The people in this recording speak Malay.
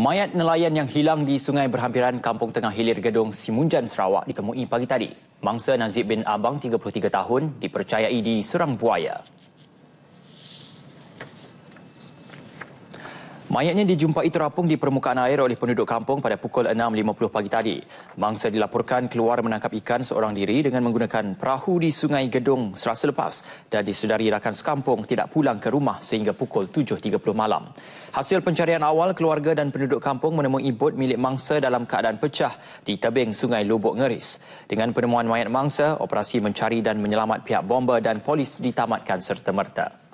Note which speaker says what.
Speaker 1: Mayat nelayan yang hilang di sungai berhampiran Kampung Tengah Hilir Gedung Simunjan Sarawak ditemui pagi tadi. Mangsa Nazib bin Abang 33 tahun dipercayai di Serang Buaya. Mayatnya dijumpai terapung di permukaan air oleh penduduk kampung pada pukul 6.50 pagi tadi. Mangsa dilaporkan keluar menangkap ikan seorang diri dengan menggunakan perahu di Sungai Gedung serasa lepas dan disedari rakan sekampung tidak pulang ke rumah sehingga pukul 7.30 malam. Hasil pencarian awal, keluarga dan penduduk kampung menemui bot milik mangsa dalam keadaan pecah di tebing Sungai Lubuk Ngeris. Dengan penemuan mayat mangsa, operasi mencari dan menyelamat pihak bomba dan polis ditamatkan serta-merta.